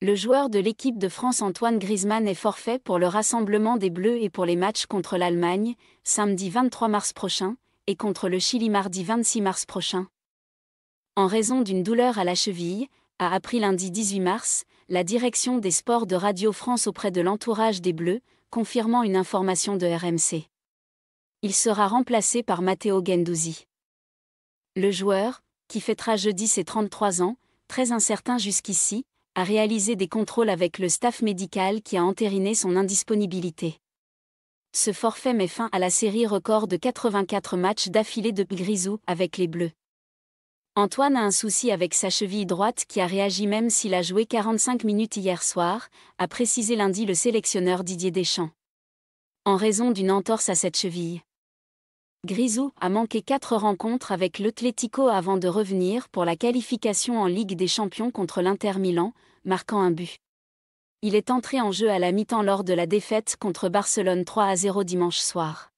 le joueur de l'équipe de France Antoine Griezmann est forfait pour le rassemblement des Bleus et pour les matchs contre l'Allemagne, samedi 23 mars prochain, et contre le Chili mardi 26 mars prochain. En raison d'une douleur à la cheville, a appris lundi 18 mars, la direction des sports de Radio France auprès de l'entourage des Bleus, confirmant une information de RMC. Il sera remplacé par Matteo Gendouzi. Le joueur, qui fêtera jeudi ses 33 ans, très incertain jusqu'ici, a réalisé des contrôles avec le staff médical qui a entériné son indisponibilité. Ce forfait met fin à la série record de 84 matchs d'affilée de Grisou avec les Bleus. Antoine a un souci avec sa cheville droite qui a réagi même s'il a joué 45 minutes hier soir, a précisé lundi le sélectionneur Didier Deschamps. En raison d'une entorse à cette cheville. Grisou a manqué quatre rencontres avec l'Atlético avant de revenir pour la qualification en Ligue des Champions contre l'Inter Milan, marquant un but. Il est entré en jeu à la mi-temps lors de la défaite contre Barcelone 3 à 0 dimanche soir.